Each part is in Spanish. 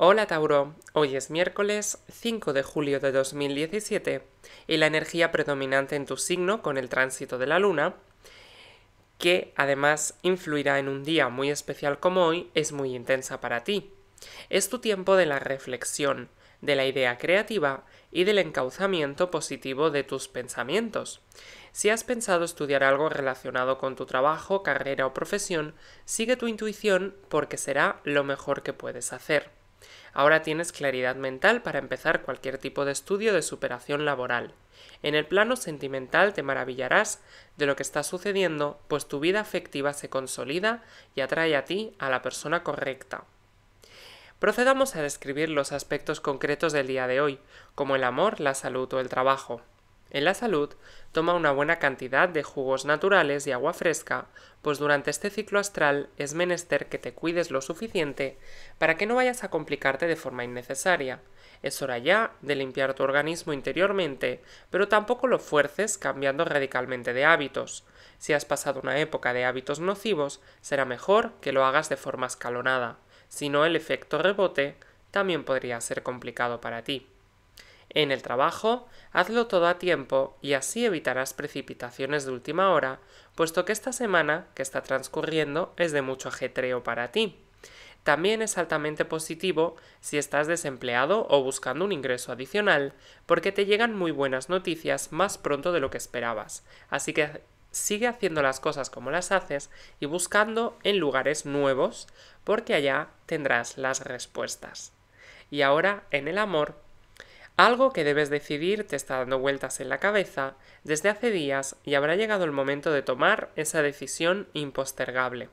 Hola Tauro, hoy es miércoles 5 de julio de 2017 y la energía predominante en tu signo con el tránsito de la luna, que además influirá en un día muy especial como hoy, es muy intensa para ti. Es tu tiempo de la reflexión, de la idea creativa y del encauzamiento positivo de tus pensamientos. Si has pensado estudiar algo relacionado con tu trabajo, carrera o profesión, sigue tu intuición porque será lo mejor que puedes hacer. Ahora tienes claridad mental para empezar cualquier tipo de estudio de superación laboral. En el plano sentimental te maravillarás de lo que está sucediendo, pues tu vida afectiva se consolida y atrae a ti a la persona correcta. Procedamos a describir los aspectos concretos del día de hoy, como el amor, la salud o el trabajo. En la salud, toma una buena cantidad de jugos naturales y agua fresca, pues durante este ciclo astral es menester que te cuides lo suficiente para que no vayas a complicarte de forma innecesaria. Es hora ya de limpiar tu organismo interiormente, pero tampoco lo fuerces cambiando radicalmente de hábitos. Si has pasado una época de hábitos nocivos, será mejor que lo hagas de forma escalonada, si no el efecto rebote también podría ser complicado para ti. En el trabajo, hazlo todo a tiempo y así evitarás precipitaciones de última hora, puesto que esta semana que está transcurriendo es de mucho ajetreo para ti. También es altamente positivo si estás desempleado o buscando un ingreso adicional, porque te llegan muy buenas noticias más pronto de lo que esperabas. Así que sigue haciendo las cosas como las haces y buscando en lugares nuevos, porque allá tendrás las respuestas. Y ahora, en el amor, algo que debes decidir te está dando vueltas en la cabeza desde hace días y habrá llegado el momento de tomar esa decisión impostergable.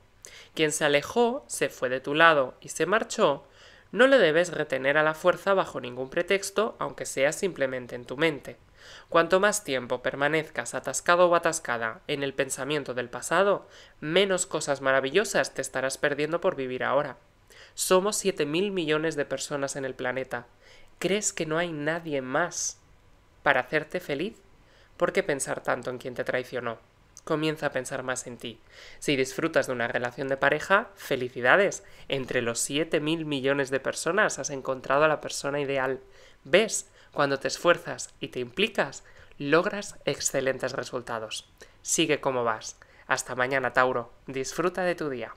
Quien se alejó, se fue de tu lado y se marchó, no le debes retener a la fuerza bajo ningún pretexto, aunque sea simplemente en tu mente. Cuanto más tiempo permanezcas atascado o atascada en el pensamiento del pasado, menos cosas maravillosas te estarás perdiendo por vivir ahora. Somos siete mil millones de personas en el planeta. ¿Crees que no hay nadie más para hacerte feliz? ¿Por qué pensar tanto en quien te traicionó? Comienza a pensar más en ti. Si disfrutas de una relación de pareja, felicidades. Entre los 7 mil millones de personas has encontrado a la persona ideal. ¿Ves? Cuando te esfuerzas y te implicas, logras excelentes resultados. Sigue como vas. Hasta mañana, Tauro. Disfruta de tu día.